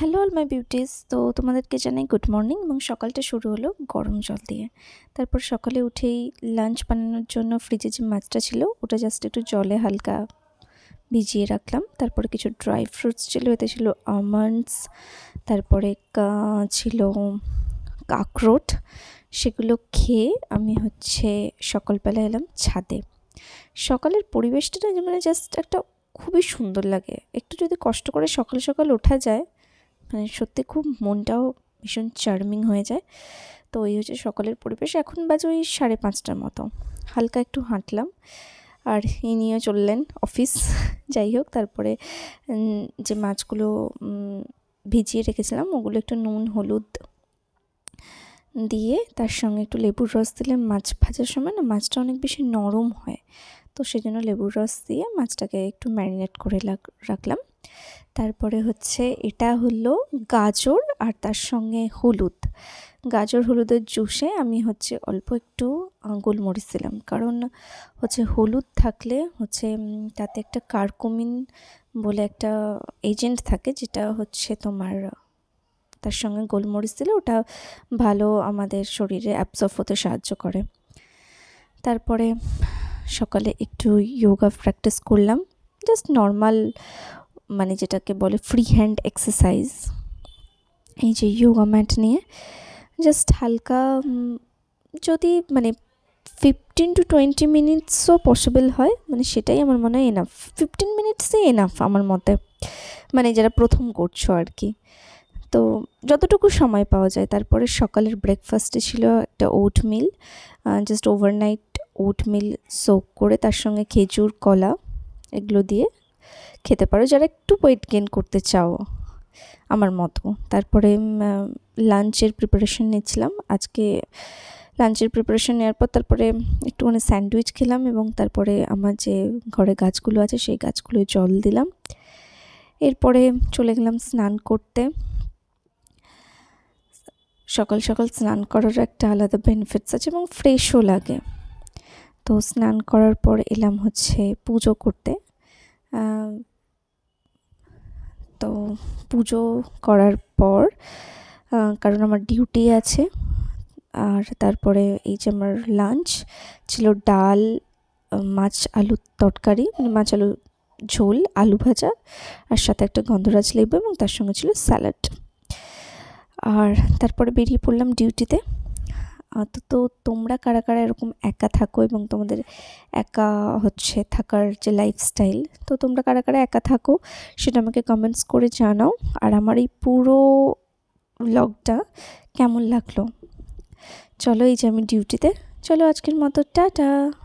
hello all my beauties তো তোমাদেরকে জানাই গুড মর্নিং এবং সকালটা শুরু হলো গরম জল দিয়ে তারপর সকালে উঠেই লাঞ্চ বানানোর জন্য ফ্রিজে যে মাছটা ছিল ওটা জাস্ট একটু জলে হালকা ভিজিয়ে রাখলাম তারপরে কিছু ড্রাই ফ্রুটস ছিল এতে ছিল আমন্ডস তারপরে ছিল কাকরোট সেগুলো খেয়ে আমি হচ্ছে সকালবেলা এলাম ছাদে সকালের পরিবেশটা মানে জাস্ট একটা খুবই সুন্দর লাগে একটু যদি কষ্ট করে সকাল সকাল ওঠা যায় মানে সত্যি খুব মনটাও ভীষণ চার্মিং হয়ে যায় তো এই হচ্ছে সকালের পরিবেশ এখন বাজে ওই সাড়ে পাঁচটার মতো হালকা একটু হাঁটলাম আর নিয়ে চললেন অফিস যাই হোক তারপরে যে মাছগুলো ভিজিয়ে রেখেছিলাম ওগুলো একটু নুন হলুদ দিয়ে তার সঙ্গে একটু লেবুর রস দিলে মাছ ভাজার সময় না মাছটা অনেক বেশি নরম হয় তো সেজন্য লেবুর রস দিয়ে মাছটাকে একটু ম্যারিনেট করে রাখলাম তারপরে হচ্ছে এটা হলো গাজর আর তার সঙ্গে হলুদ গাজর হলুদের জুসে আমি হচ্ছে অল্প একটু গোলমরিচ দিলাম কারণ হচ্ছে হলুদ থাকলে হচ্ছে তাতে একটা কার্কুমিন বলে একটা এজেন্ট থাকে যেটা হচ্ছে তোমার তার সঙ্গে গোলমরিচ দিলে ওটা ভালো আমাদের শরীরে অ্যাবসর্ভ হতে সাহায্য করে তারপরে সকালে একটু যোগা প্র্যাকটিস করলাম জাস্ট নর্মাল মানে যেটাকে বলে ফ্রি হ্যান্ড এক্সারসাইজ এই যে ইয়োগা ম্যাট নিয়ে জাস্ট হালকা যদি মানে ফিফটিন টু টোয়েন্টি মিনিটসও পসিবল হয় মানে সেটাই আমার মনে হয় এনাফ ফিফটিন মিনিটসই এনাফ আমার মতে মানে যারা প্রথম করছো আর কি তো যতটুকু সময় পাওয়া যায় তারপরে সকালের ব্রেকফাস্টে ছিল একটা oat meal just overnight oat meal soak করে তার সঙ্গে খেজুর কলা এগুলো দিয়ে খেতে পারো যারা একটু ওয়েট গেন করতে চাও আমার মতো তারপরে লাঞ্চের প্রিপারেশন নিচ্ছিলাম আজকে লাঞ্চের প্রিপারেশন নেওয়ার পর তারপরে একটুখানি স্যান্ডউইচ খেলাম এবং তারপরে আমার যে ঘরে গাছগুলো আছে সেই গাছগুলোয় জল দিলাম এরপরে চলে গেলাম স্নান করতে সকাল সকাল স্নান করার একটা আলাদা বেনিফিটস আছে এবং ফ্রেশও লাগে তো স্নান করার পর এলাম হচ্ছে পুজো করতে তো পুজো করার পর কারণ আমার ডিউটি আছে আর তারপরে এই যে আমার লাঞ্চ ছিল ডাল মাছ আলুর তরকারি মানে মাছ আলু ঝোল আলু ভাজা আর সাথে একটা গন্ধরাজ লেবু এবং তার সঙ্গে ছিল স্যালাড আর তারপরে বেরিয়ে পড়লাম ডিউটিতে তো তো তোমরা কারা কারা এরকম একা থাকো এবং তোমাদের একা হচ্ছে থাকার যে লাইফস্টাইল তো তোমরা কারা কারা একা থাকো সেটা আমাকে কমেন্টস করে জানাও আর আমার এই পুরো ব্লগটা কেমন লাগলো চলো এই যে আমি ডিউটিতে চলো আজকের মতো টাটা